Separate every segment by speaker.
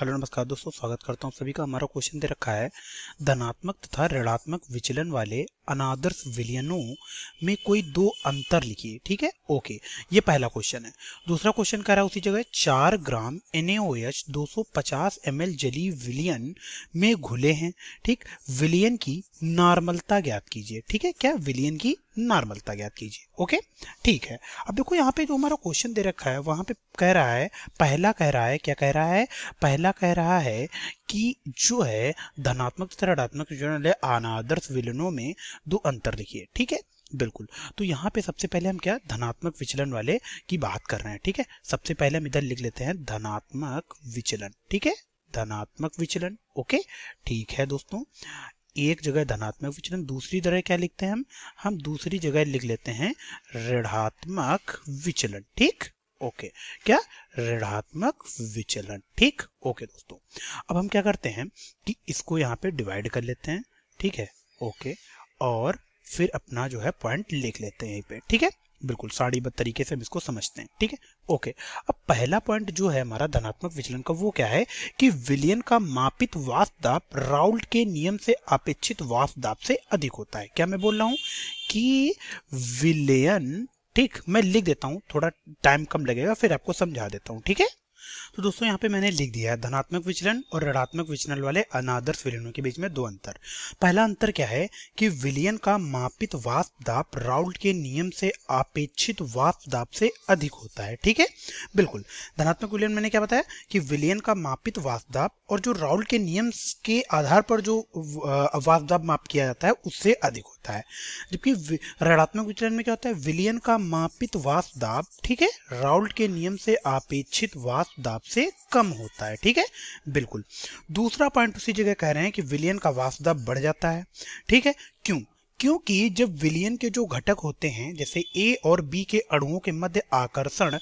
Speaker 1: hello नमस्कार दोस्तों स्वागत करता हूँ सभी का हमारा क्वेश्चन दे रखा है धनात्मक तथा ऋणात्मक विचलन वाले अनादर्श विलयनों में कोई दो अंतर लिखिए ठीक है ओके ये पहला क्वेश्चन है दूसरा क्वेश्चन कह रहा है उसी जगह चार ग्राम पचास एम एल जली विलियन में घुले हैं ठीक विलियन की नॉर्मलता ज्ञात कीजिए ठीक है क्या विलियन की नॉर्मलता ज्ञात कीजिए ओके ठीक है अब देखो यहाँ पे जो हमारा क्वेश्चन दे रखा है वहां पे कह रहा है पहला कह रहा है क्या कह रहा है पहला पहला कह रहा है कि जो है धनात्मक तथा ऋणात्मक जर्नल अनादर्श विलनों में दो अंतर लिखिए ठीक है बिल्कुल तो यहाँ पे सबसे पहले हम क्या धनात्मक विचलन वाले की बात कर रहे हैं ठीक है सबसे पहले हम इधर लिख लेते हैं धनात्मक विचलन ठीक है धनात्मक विचलन ओके ठीक है दोस्तों एक जगह धनात्मक विचलन दूसरी जगह क्या लिखते हैं हम हम दूसरी जगह लिख लेते हैं ऋणात्मक विचलन ठीक ओके क्या ऋणात्मक विचलन ठीक ओके दोस्तों अब हम क्या करते हैं कि इसको यहाँ पे डिवाइड कर लेते हैं ठीक है ओके और फिर अपना जो है पॉइंट लिख लेते हैं यहीं पे ठीक है बिल्कुल साड़ी बद तरीके से हम इसको समझते हैं ठीक है ओके अब पहला पॉइंट जो है हमारा धनात्मक विचलन का वो क्या है कि विलियन का मापित वाष्प राउल्ट के नियम से अपेक्षित वाष्प से अधिक होता है क्या मैं बोल रहा हूं कि विलियन ठीक मैं लिख देता हूँ थोड़ा टाइम कम लगेगा फिर आपको समझा देता हूँ ठीक है तो दोस्तों यहाँ पे मैंने लिख दिया है धनात्मक विचलन और ऋणात्मक विचलन वाले अनादर्श विलयनों के बीच में दो अंतर पहला अंतर क्या है कि विलयन का मापित वाष्प दाप राउल्ट के नियम से अपेक्षित वाष्प से अधिक होता है ठीक है बिल्कुल धनात्मक विलयन मैंने क्या बताया कि विलयन का मापित वाष्प और जो राउल्ट के नियम के आधार पर जो वाष्प माप किया जाता है उससे अधिक होता है जबकि ऋणात्मक विचलन में क्या होता है विलयन का मापित वाष्प ठीक है राउल्ट के नियम से अपेक्षित वाष्प से कम होता है ठीक है बिल्कुल दूसरा पॉइंट उसी जगह कह रहे हैं कि विलियन का वास्ता बढ़ जाता है ठीक है क्यों क्योंकि जब विलियन के जो घटक होते हैं जैसे ए और बी के अणुओं के मध्य आकर्षण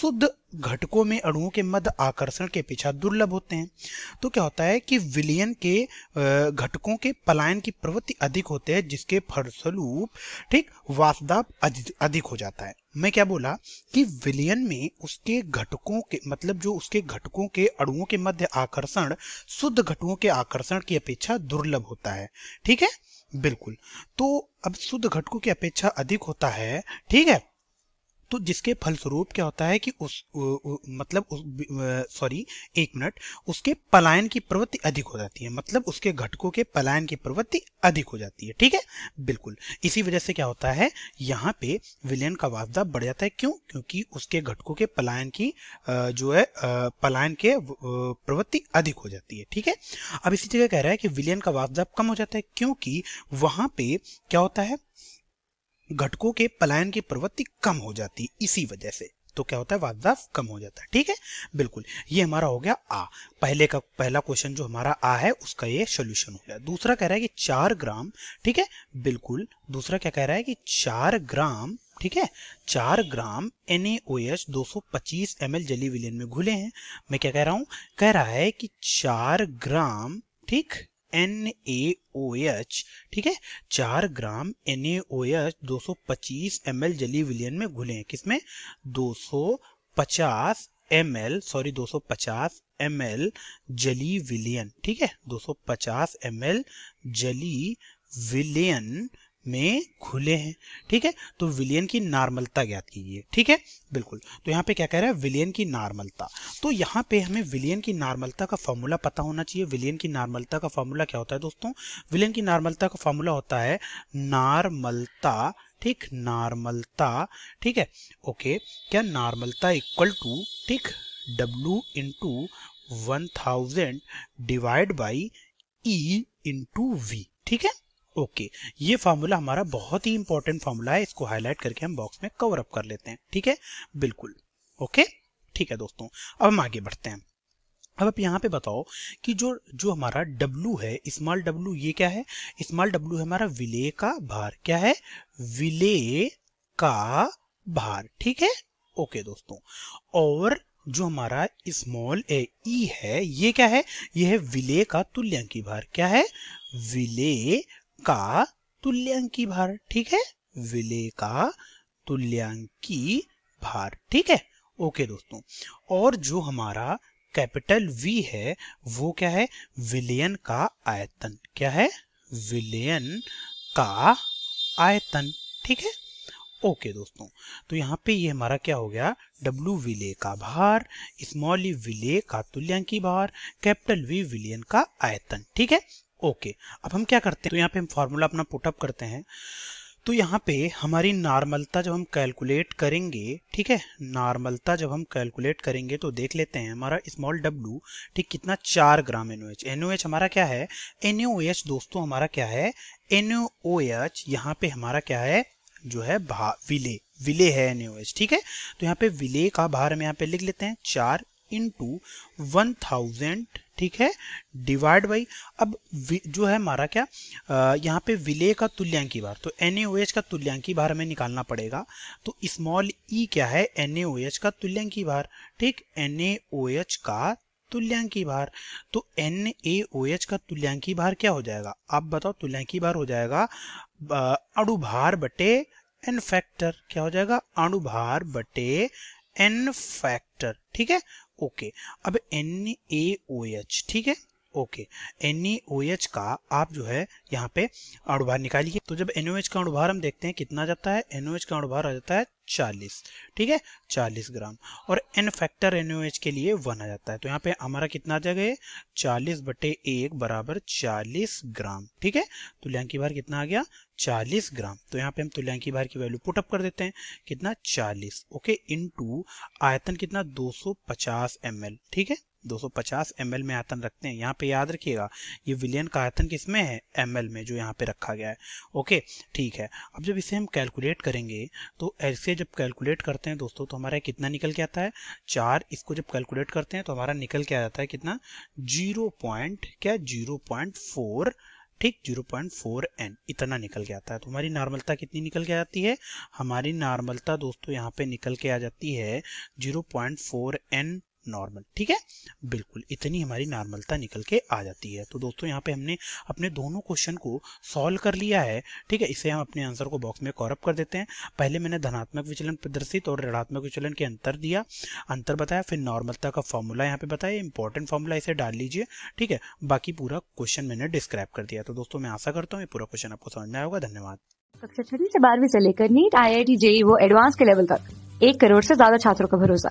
Speaker 1: शुद्ध घटकों में अणुओं के मध्य आकर्षण के पीछा दुर्लभ होते हैं तो क्या होता है कि विलियन के घटकों के पलायन की प्रवृत्ति अधिक होते हैं जिसके फलस्वरूप ठीक वासदाब अधिक हो जाता है मैं क्या बोला कि विलियन में उसके घटकों के मतलब जो उसके घटकों के अणुओं के मध्य आकर्षण शुद्ध घटकों के आकर्षण की अपेक्षा दुर्लभ होता है ठीक है बिल्कुल तो अब शुद्ध घटकों की अपेक्षा अधिक होता है ठीक है तो जिसके फलस्वरूप क्या होता है कि उस उ, उ, मतलब सॉरी एक मिनट उसके पलायन की प्रवृत्ति अधिक हो जाती है मतलब उसके घटकों के पलायन की प्रवृत्ति अधिक हो जाती है ठीक है बिल्कुल इसी वजह से क्या होता है यहाँ पे विलयन का वापदा बढ़ जाता है क्यों क्योंकि उसके घटकों के पलायन की जो है पलायन के प्रवृत्ति अधिक हो जाती है ठीक है अब इसी जगह कह रहा है कि विलयन का वापदा कम हो जाता है क्योंकि वहां पे क्या होता है घटकों के पलायन की प्रवृत्ति कम हो जाती है इसी वजह से तो क्या होता है वाग्दाफ कम हो जाता है ठीक है बिल्कुल ये हमारा हो गया आ पहले का पहला क्वेश्चन जो हमारा आ है उसका ये सोल्यूशन हो गया दूसरा कह रहा है कि चार ग्राम ठीक है बिल्कुल दूसरा क्या कह रहा है कि चार ग्राम ठीक है चार ग्राम एन एच दो सौ पच्चीस एम एल जली विलियन में घुले हैं मैं क्या कह रहा हूं कह रहा है कि चार ग्राम ठीक एन ए ओ एच ठीक है चार gram N A O H दो सौ पच्चीस एम एल जली विलियन में घुले किसमें दो सौ पचास एम एल सॉरी दो सौ पचास एम एल जली विलियन ठीक है दो सौ पचास एम एल जली विलियन में खुले हैं ठीक है तो विलियन की नॉर्मलता ज्ञात कीजिए ठीक है बिल्कुल तो यहाँ पे क्या कह रहा है विलियन की नॉर्मलता तो यहाँ पे हमें विलियन की नॉर्मलता का फॉर्मूला पता होना चाहिए विलियन की नॉर्मलता का फॉर्मूला क्या होता है दोस्तों विलियन की नॉर्मलता का फॉर्मूला होता है नॉर्मलता ठीक नॉर्मलता ठीक है ओके क्या नॉर्मलता इक्वल टू ठीक W into one thousand divide by E into V ठीक है ओके ये फार्मूला हमारा बहुत ही इंपॉर्टेंट फार्मूला है इसको हाईलाइट करके हम बॉक्स में कवर अप कर लेते हैं ठीक है बिल्कुल ओके ठीक है दोस्तों अब हम आगे बढ़ते हैं अब आप यहाँ पे बताओ कि जो जो हमारा W है स्मॉल W ये क्या है स्मॉल W है हमारा विले का भार क्या है विले का भार ठीक है ओके दोस्तों और जो हमारा स्मॉल ए ई e है ये क्या है ये है विले का तुल्यांकी भार क्या है विले का तुल्यांकी भार ठीक है विलय का तुल्यांकी भार ठीक है ओके दोस्तों और जो हमारा कैपिटल वी है वो क्या है विलयन का आयतन क्या है विलयन का आयतन ठीक है ओके okay, दोस्तों तो यहाँ पे ये हमारा क्या हो गया डब्लू विले का भार स्मॉल ई विले का तुल्यांकी भार कैपिटल वी विलियन का आयतन ठीक है ओके अब हम क्या करते हैं तो यहाँ पे हम फॉर्मूला अपना पुटअप करते हैं तो यहाँ पे हमारी नॉर्मलता जब हम कैलकुलेट करेंगे ठीक है नॉर्मलता जब हम कैलकुलेट करेंगे तो देख लेते हैं हमारा स्मॉल डब्लू ठीक कितना चार ग्राम एन ओ एन हमारा क्या है एन दोस्तों हमारा क्या है एन ओ एच यहाँ पे हमारा क्या है जो है भा विले विले है एन ठीक है तो यहाँ पे विले का भार हम यहाँ पे लिख लेते हैं चार इंटू वन थाउजेंड ठीक है डिवाइड बाई अब जो है हमारा क्या यहाँ पे विलय का तुल्यांकी भार तो एन का तुल्यांकी भार हमें निकालना पड़ेगा तो स्मॉल ई e क्या है एन का तुल्यांकी भार ठीक एन का तुल्यांकी भार तो एन का तुल्यांकी भार क्या हो जाएगा आप बताओ तुल्यांकी भार हो जाएगा अणुभार बटे एन फैक्टर क्या हो जाएगा अणुभार बटे एन फैक्टर ठीक है ओके अब एन ए ओ एच ठीक है ओके एन e का आप जो है यहाँ पे अणुभार निकालिए तो जब एन का अणुभार हम देखते हैं कितना जाता है एन का अणुभार आ जाता है चालीस ठीक है चालीस ग्राम और एन फैक्टर एन के लिए वन आ जाता है तो यहाँ पे हमारा कितना आ जाएगा ये चालीस बटे एक बराबर चालीस ग्राम ठीक है तुल्यांकी भार कितना आ गया चालीस ग्राम तो यहाँ पे हम तुल्यांकी भार की वैल्यू पुटअप कर देते हैं कितना चालीस ओके इन टू आयतन कितना दो सौ पचास एम ठीक है 250 ml में आयतन रखते हैं यहाँ पे याद रखिएगा ये विलियन का आयतन किस में है एम में जो यहाँ पे रखा गया है ओके ठीक है अब जब इसे हम कैलकुलेट करेंगे तो ऐसे जब कैलकुलेट करते हैं दोस्तों तो हमारा कितना निकल के आता है चार इसको जब कैलकुलेट करते हैं तो हमारा निकल के आ जाता है कितना जीरो पॉइंट क्या जीरो पॉइंट फोर ठीक 0.4 एन इतना निकल के आता है तो हमारी नॉर्मलता कितनी निकल के आ जाती है हमारी नॉर्मलता दोस्तों यहाँ पे निकल के आ जाती है 0.4 एन नॉर्मल ठीक है बिल्कुल इतनी हमारी नॉर्मलता निकल के आ जाती है तो दोस्तों यहाँ पे हमने अपने दोनों क्वेश्चन को सॉल्व कर लिया है ठीक है इसे हम अपने आंसर को बॉक्स में कॉरअप कर देते हैं पहले मैंने धनात्मक विचलन प्रदर्शित और ऋणात्मक विचलन के अंतर दिया अंतर बताया फिर नॉर्मलता का फॉर्मूला यहाँ पे बताया इंपॉर्टेंट फॉर्मूला इसे डाल लीजिए ठीक है बाकी पूरा क्वेश्चन मैंने डिस्क्राइब कर दिया तो दोस्तों मैं आशा करता हूँ पूरा क्वेश्चन आपको समझ में आएगा धन्यवाद कक्षा छठी से बारहवीं से लेकर NEET I I T JEE वो एडवांस के लेवल तक एक करोड़ से ज्यादा छात्रों का भरोसा